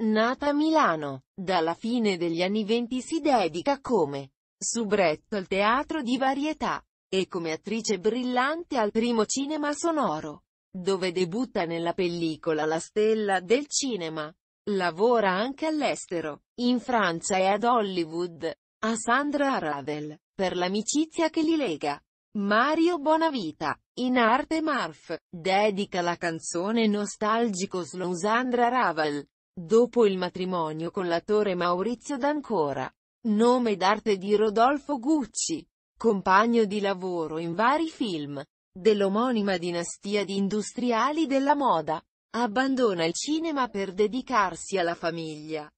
Nata a Milano, dalla fine degli anni venti si dedica come subretto al teatro di varietà e come attrice brillante al primo cinema sonoro, dove debutta nella pellicola La stella del cinema. Lavora anche all'estero, in Francia e ad Hollywood, a Sandra Ravel, per l'amicizia che li lega. Mario Bonavita, in arte Marf, dedica la canzone Nostalgico Slow Sandra Ravel, Dopo il matrimonio con l'attore Maurizio D'Ancora, nome d'arte di Rodolfo Gucci, compagno di lavoro in vari film, dell'omonima dinastia di industriali della moda, abbandona il cinema per dedicarsi alla famiglia.